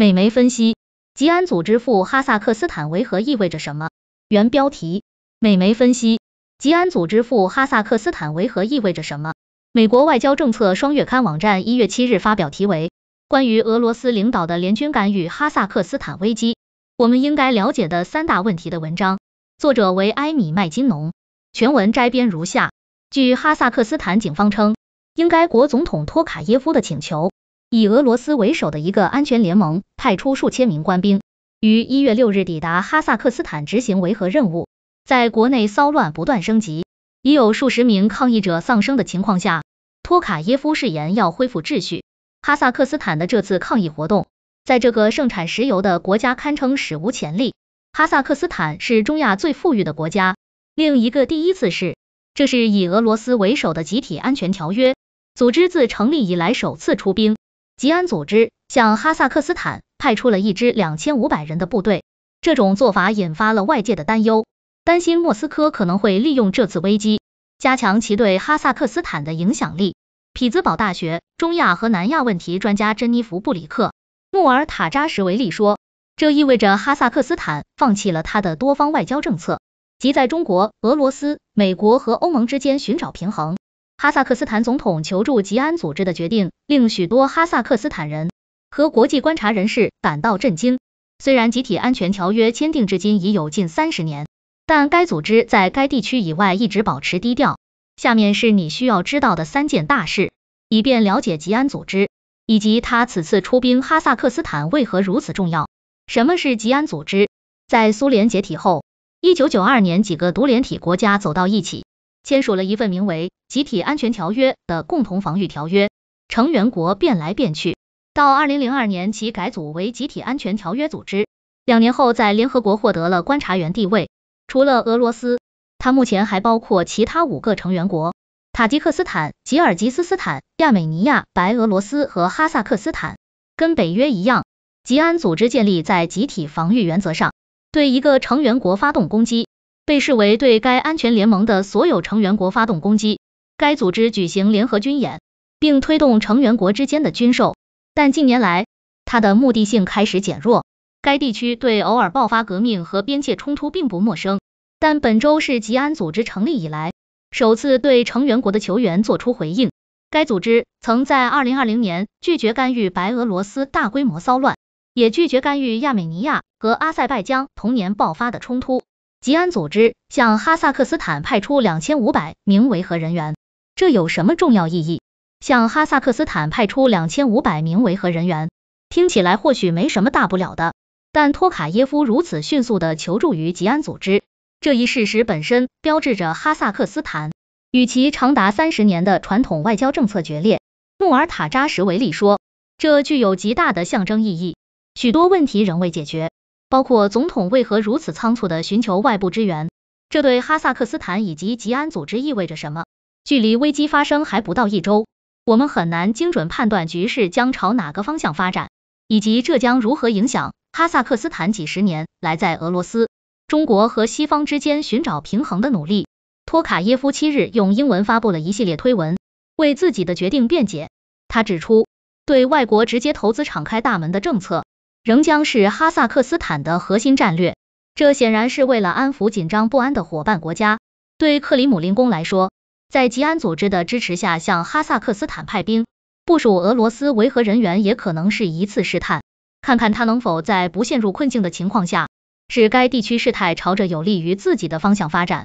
美媒分析吉安组织赴哈萨克斯坦维和意味着什么。原标题：美媒分析吉安组织赴哈萨克斯坦维和意味着什么。美国外交政策双月刊网站一月七日发表题为《关于俄罗斯领导的联军干预哈萨克斯坦危机，我们应该了解的三大问题》的文章，作者为埃米麦金农。全文摘编如下：据哈萨克斯坦警方称，应该国总统托卡耶夫的请求。以俄罗斯为首的一个安全联盟派出数千名官兵，于一月六日抵达哈萨克斯坦执行维和任务。在国内骚乱不断升级，已有数十名抗议者丧生的情况下，托卡耶夫誓言要恢复秩序。哈萨克斯坦的这次抗议活动，在这个盛产石油的国家堪称史无前例。哈萨克斯坦是中亚最富裕的国家。另一个第一次是，这是以俄罗斯为首的集体安全条约组织自成立以来首次出兵。吉安组织向哈萨克斯坦派出了一支两千五百人的部队，这种做法引发了外界的担忧，担心莫斯科可能会利用这次危机加强其对哈萨克斯坦的影响力。匹兹堡大学中亚和南亚问题专家珍妮弗布里克穆尔塔扎什维利说，这意味着哈萨克斯坦放弃了他的多方外交政策，即在中国、俄罗斯、美国和欧盟之间寻找平衡。哈萨克斯坦总统求助吉安组织的决定令许多哈萨克斯坦人和国际观察人士感到震惊。虽然集体安全条约签订至今已有近三十年，但该组织在该地区以外一直保持低调。下面是你需要知道的三件大事，以便了解吉安组织以及他此次出兵哈萨克斯坦为何如此重要。什么是吉安组织？在苏联解体后，一九九二年几个独联体国家走到一起。签署了一份名为《集体安全条约》的共同防御条约，成员国变来变去，到二零零二年其改组为集体安全条约组织，两年后在联合国获得了观察员地位。除了俄罗斯，它目前还包括其他五个成员国：塔吉克斯坦、吉尔吉斯斯坦、亚美尼亚、白俄罗斯和哈萨克斯坦。跟北约一样，吉安组织建立在集体防御原则上，对一个成员国发动攻击。被视为对该安全联盟的所有成员国发动攻击。该组织举行联合军演，并推动成员国之间的军售，但近年来，它的目的性开始减弱。该地区对偶尔爆发革命和边界冲突并不陌生，但本周是吉安组织成立以来首次对成员国的球员做出回应。该组织曾在2020年拒绝干预白俄罗斯大规模骚乱，也拒绝干预亚美尼亚和阿塞拜疆同年爆发的冲突。吉安组织向哈萨克斯坦派出两千五百名维和人员，这有什么重要意义？向哈萨克斯坦派出两千五百名维和人员，听起来或许没什么大不了的，但托卡耶夫如此迅速地求助于吉安组织，这一事实本身标志着哈萨克斯坦与其长达三十年的传统外交政策决裂。穆尔塔扎什维利说，这具有极大的象征意义，许多问题仍未解决。包括总统为何如此仓促的寻求外部支援，这对哈萨克斯坦以及吉安组织意味着什么？距离危机发生还不到一周，我们很难精准判断局势将朝哪个方向发展，以及这将如何影响哈萨克斯坦几十年来在俄罗斯、中国和西方之间寻找平衡的努力。托卡耶夫七日用英文发布了一系列推文，为自己的决定辩解。他指出，对外国直接投资敞开大门的政策。仍将是哈萨克斯坦的核心战略，这显然是为了安抚紧张不安的伙伴国家。对克里姆林宫来说，在吉安组织的支持下向哈萨克斯坦派兵、部署俄罗斯维和人员，也可能是一次试探，看看他能否在不陷入困境的情况下，使该地区事态朝着有利于自己的方向发展。